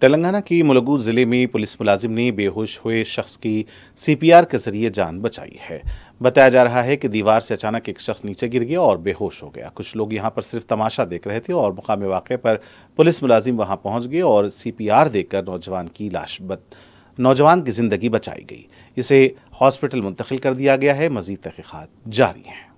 तेलंगाना के मुलगू जिले में पुलिस मुलाजिम ने बेहोश हुए शख्स की सीपीआर के जरिए जान बचाई है बताया जा रहा है कि दीवार से अचानक एक शख्स नीचे गिर गया और बेहोश हो गया कुछ लोग यहां पर सिर्फ तमाशा देख रहे थे और मुकामी वाक़े पर पुलिस मुलाजिम वहां पहुंच गए और सीपीआर देकर नौजवान की लाश बत नौजवान की जिंदगी बचाई गई इसे हॉस्पिटल मुंतकिल कर दिया गया है मजीद तहकीक़ात जारी हैं